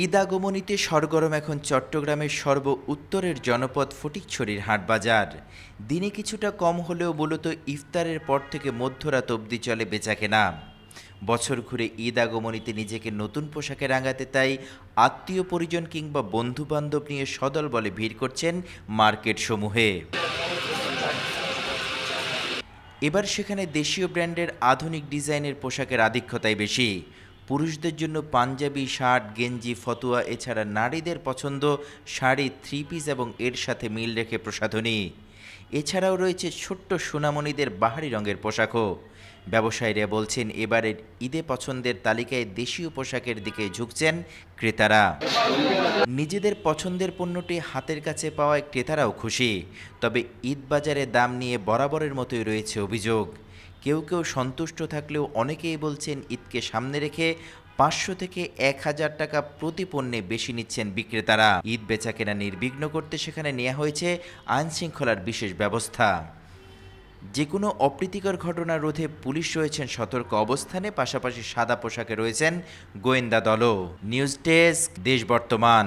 ঈদ আগমনীতে সরগরম এখন চট্টগ্রামের সর্ব উত্তরের জনপদ ফটিকছড়ির হাটবাজার দিনে কিছুটা কম হলেও মূলত ইফতারের পর থেকে মধ্যরাত অব্দি চলে বেচাকেনা বছর ঘুরে ঈদ আগমনীতে নিজেকে নতুন পোশাকে রাঙাতে তাই আত্মীয় পরিজন কিংবা বন্ধুবান্ধব নিয়ে সদল বলে ভিড় করছেন মার্কেট সমূহে এবার সেখানে দেশীয় ব্র্যান্ডের আধুনিক ডিজাইনের পোশাকের আধিক্যতাই বেশি পুরুষদের জন্য পাঞ্জাবি শার্ট গেঞ্জি ফতুয়া এছাড়া নারীদের পছন্দ শাড়ি থ্রি পিস এবং এর সাথে মিল রেখে প্রসাধনী এছাড়াও রয়েছে ছোট্ট সোনামণিদের বাহারি রঙের পোশাকও ব্যবসায়ীরা বলছেন এবারের ঈদে পছন্দের তালিকায় দেশীয় পোশাকের দিকে ঝুঁকছেন ক্রেতারা নিজেদের পছন্দের পণ্যটি হাতের কাছে পাওয়ায় ক্রেতারাও খুশি তবে ঈদ বাজারে দাম নিয়ে বরাবরের মতোই রয়েছে অভিযোগ কেউ কেউ সন্তুষ্ট থাকলেও অনেকেই বলছেন ঈদকে সামনে রেখে পাঁচশো থেকে এক হাজার টাকা প্রতি পণ্যে বেশি নিচ্ছেন বিক্রেতারা ঈদ বেচাকেনা নির্বিঘ্ন করতে সেখানে নেওয়া হয়েছে আইনশৃঙ্খলার বিশেষ ব্যবস্থা যে কোনো অপ্রীতিকর ঘটনা রোধে পুলিশ রয়েছেন সতর্ক অবস্থানে পাশাপাশি সাদা পোশাকে রয়েছেন গোয়েন্দা দলও নিউজ ডেস্ক দেশ বর্তমান